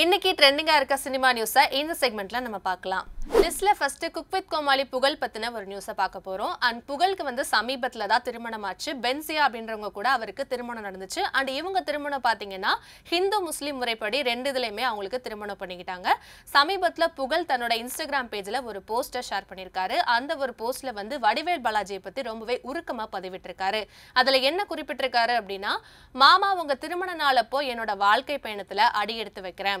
இன்னைக்கு ட்ரெண்டிங்காக இருக்க சினிமா நியூஸை இந்த செக்மெண்ட்ல நம்ம பார்க்கலாம் லிஸ்ட்ல ஃபர்ஸ்ட் குக் வித் கோமாளி புகழ் பத்தின ஒரு நியூஸை பார்க்க போறோம் அண்ட் புகழுக்கு வந்து சமீபத்தில் தான் திருமணம் ஆச்சு பென்சியா அப்படின்றவங்க கூட அவருக்கு திருமணம் நடந்துச்சு அண்ட் இவங்க திருமணம் பார்த்தீங்கன்னா ஹிந்து முஸ்லீம் முறைப்படி ரெண்டு இதுலையுமே அவங்களுக்கு திருமணம் பண்ணிக்கிட்டாங்க சமீபத்தில் புகழ் தன்னோட இன்ஸ்டாகிராம் பேஜில் ஒரு போஸ்டர் ஷேர் பண்ணியிருக்காரு அந்த ஒரு போஸ்ட்ல வந்து வடிவேல் பாலாஜியை பத்தி ரொம்பவே உருக்கமாக பதிவிட்டிருக்காரு அதில் என்ன குறிப்பிட்டிருக்காரு அப்படின்னா மாமா உங்க திருமண நாளப்போ என்னோட வாழ்க்கை பயணத்தில் அடி எடுத்து வைக்கிறேன்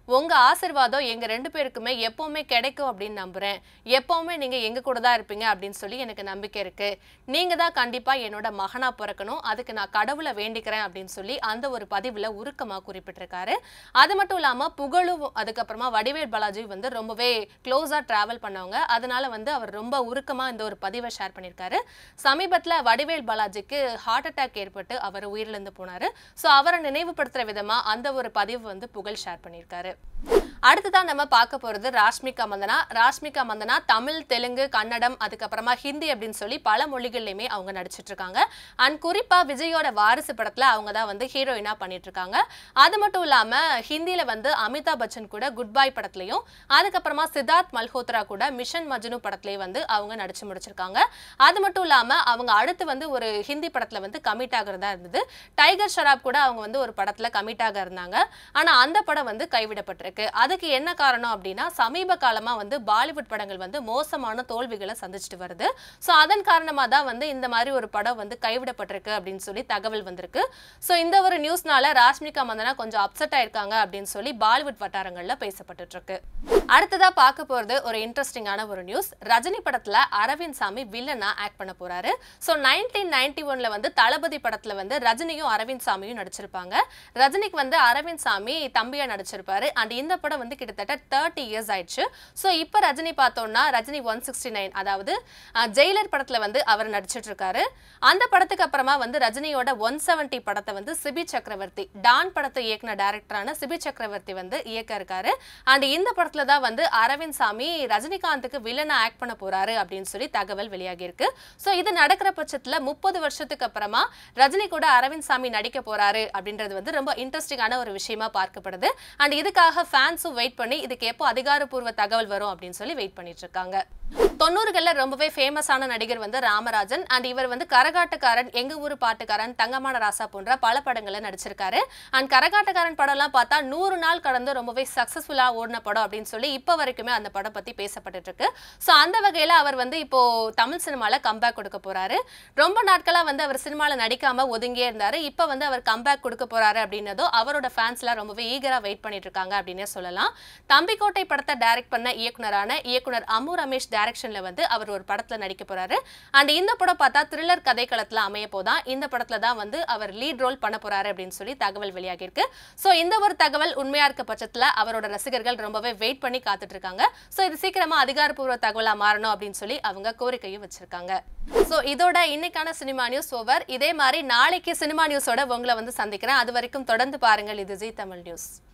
உங்கள் ஆசிர்வாதம் எங்கள் ரெண்டு பேருக்குமே எப்போவுமே கிடைக்கும் அப்படின்னு நம்புகிறேன் எப்போவுமே நீங்கள் எங்கள் கூட தான் இருப்பீங்க அப்படின்னு சொல்லி எனக்கு நம்பிக்கை இருக்குது நீங்கள் தான் கண்டிப்பாக என்னோட மகனாக பிறக்கணும் அதுக்கு நான் கடவுளை வேண்டிக்கிறேன் அப்படின்னு சொல்லி அந்த ஒரு பதிவில் உருக்கமாக குறிப்பிட்டிருக்காரு அது மட்டும் இல்லாமல் புகழும் அதுக்கப்புறமா வடிவேல் பாலாஜி வந்து ரொம்பவே க்ளோஸாக ட்ராவல் பண்ணவங்க அதனால வந்து அவர் ரொம்ப உருக்கமாக இந்த ஒரு பதிவை ஷேர் பண்ணியிருக்காரு சமீபத்தில் வடிவேல் பாலாஜிக்கு ஹார்ட் அட்டாக் ஏற்பட்டு அவர் உயிரிழந்து போனாரு ஸோ அவரை நினைவுபடுத்துற விதமாக அந்த ஒரு பதிவு வந்து புகழ் ஷேர் பண்ணியிருக்காரு it. அடுத்துதான் நம்ம பார்க்க போகிறது ராஷ்மிகா மந்தனா ராஷ்மிகா மந்தனா தமிழ் தெலுங்கு கன்னடம் அதுக்கப்புறமா ஹிந்தி அப்படின்னு சொல்லி பல மொழிகள்லையுமே அவங்க நடிச்சிட்டு இருக்காங்க அண்ட் குறிப்பாக விஜயோட வாரிசு படத்தில் அவங்க தான் வந்து ஹீரோயினாக பண்ணிட்டு இருக்காங்க அது மட்டும் இல்லாமல் ஹிந்தியில் வந்து அமிதாப் பச்சன் கூட குட் பாய் படத்துலையும் அதுக்கப்புறமா சித்தார்த் மல்ஹோத்ரா கூட மிஷன் மஜ்னு படத்துலயும் வந்து அவங்க நடிச்சு முடிச்சிருக்காங்க அது மட்டும் இல்லாமல் அவங்க அடுத்து வந்து ஒரு ஹிந்தி படத்தில் வந்து கமிட் ஆகிறதா இருந்தது டைகர் ஷராப் கூட அவங்க வந்து ஒரு படத்தில் கமிட் ஆக இருந்தாங்க ஆனால் அந்த படம் வந்து கைவிடப்பட்டிருக்கு அது அதுக்கு என்ன காரணம் அப்படின்னா சமீப காலமாக வந்து பாலிவுட் படங்கள் வந்து மோசமான தோல்விகளை சந்திச்சுட்டு வருது ஸோ அதன் காரணமாக தான் வந்து இந்த மாதிரி ஒரு படம் வந்து கைவிடப்பட்டிருக்கு அப்படின்னு சொல்லி தகவல் வந்திருக்கு ஸோ இந்த ஒரு நியூஸ்னால ராஷ்மிகா மந்தனா கொஞ்சம் அப்செட் ஆயிருக்காங்க அப்படின்னு சொல்லி பாலிவுட் வட்டாரங்களில் பேசப்பட்டு இருக்கு அடுத்ததா பார்க்க போறது ஒரு இன்ட்ரெஸ்டிங்கான ஒரு நியூஸ் ரஜினி படத்துல அரவிந்த் சாமி வில்லனா ஆக்ட் பண்ண போறாரு ஸோ நைன்டீன் நைன்டி ஒன்ல வந்து தளபதி படத்துல வந்து ரஜினியும் அரவிந்த் சாமியும் நடிச்சிருப்பாங்க ரஜினிக்கு வந்து அரவிந்த் சாமி தம்பியா நடிச்சிருப்பாரு அண்ட் இந்த படம் வந்து கிட்டத்தட்ட தேர்ட்டி இயர்ஸ் ஆயிடுச்சு ஸோ இப்போ ரஜினி பார்த்தோம்னா ரஜினி ஒன் சிக்ஸ்டி நைன் அதாவது ஜெயிலர் படத்தில் வந்து அவர் நடிச்சிட்டு இருக்காரு அந்த படத்துக்கு அப்புறமா வந்து ரஜினியோட ஒன் செவன்டி படத்தை வந்து சிபி சக்கரவர்த்தி டான் படத்தை இயக்குன டேரக்டரான சிபி சக்கரவர்த்தி வந்து இயக்க இருக்காரு அண்ட் இந்த படத்தில் தான் வந்து அரவிந்த் சாமி ரஜினிகாந்துக்கு வில்லனை ஆக்ட் பண்ண போறாரு அப்படின்னு சொல்லி தகவல் வெளியாகி இருக்கு ஸோ இது நடக்கிற பட்சத்தில் முப்பது வருஷத்துக்கு அப்புறமா ரஜினி கூட அரவிந்த் சாமி நடிக்க போறாரு அப்படின்றது வந்து ரொம்ப இன்ட்ரெஸ்டிங்கான ஒரு விஷயமா பார்க்கப்படுது அண்ட் இதுக்காக ஃபேன்ஸும் வெயிட் பண்ணி இதுக்கு எப்போ அதிகாரப்பூர்வ தகவல் வரும் அப்படின்னு சொல்லி வெயிட் பண்ணிட்டு இருக்காங்க தொண்ணூறுகளில் ரொம்பவே ஃபேமஸான நடிகர் வந்து ராமராஜன் அண்ட் இவர் வந்து கரகாட்டக்காரன் எங்க ஊர் பாட்டுக்காரன் தங்கமான ராசா போன்ற பல படங்களை நடிச்சிருக்காரு அண்ட் கரகாட்டக்காரன் எல்லாம் பார்த்தா நூறு நாள் கடந்து ரொம்பவே சக்ஸஸ்ஃபுல்லாக ஓடின படம் அப்படின்னு சொல்லி இப்போ வரைக்குமே அந்த படம் பத்தி பேசப்பட்டு இருக்கு ஸோ அந்த வகையில அவர் வந்து இப்போ தமிழ் சினிமால கம்பேக் கொடுக்க போறாரு ரொம்ப நாட்களா வந்து அவர் சினிமாவில் நடிக்காம ஒதுங்கியே இருந்தாரு இப்போ வந்து அவர் கம்பேக் கொடுக்க போறாரு அப்படின்னதோ அவரோட ஃபேன்ஸ்லாம் ரொம்பவே ஈகராக வெயிட் பண்ணிட்டு இருக்காங்க அப்படின்னே சொல்லலாம் தான் தம்பிக்கோட்டை படத்தை டைரக்ட் பண்ண இயக்குனரான இயக்குனர் அம்மு ரமேஷ் டைரக்ஷன்ல வந்து அவர் ஒரு படத்துல நடிக்க போறாரு அண்ட் இந்த படம் பார்த்தா த்ரில்லர் கதைக்களத்தில் அமைய போதான் இந்த படத்துல தான் வந்து அவர் லீட் ரோல் பண்ண போறாரு அப்படின்னு சொல்லி தகவல் வெளியாகியிருக்கு ஸோ இந்த ஒரு தகவல் உண்மையா இருக்க பட்சத்தில் அவரோட ரசிகர்கள் ரொம்பவே வெயிட் பண்ணி காத்துட்டு இருக்காங்க ஸோ இது சீக்கிரமா அதிகாரப்பூர்வ தகவலாக மாறணும் அப்படின்னு சொல்லி அவங்க கோரிக்கையும் வச்சிருக்காங்க ஸோ இதோட இன்னைக்கான சினிமா நியூஸ் ஓவர் இதே மாதிரி நாளைக்கு சினிமா நியூஸோட உங்களை வந்து சந்திக்கிறேன் அது வரைக்கும் தொடர்ந்து பாருங்கள் இது ஜி தமிழ் நியூஸ்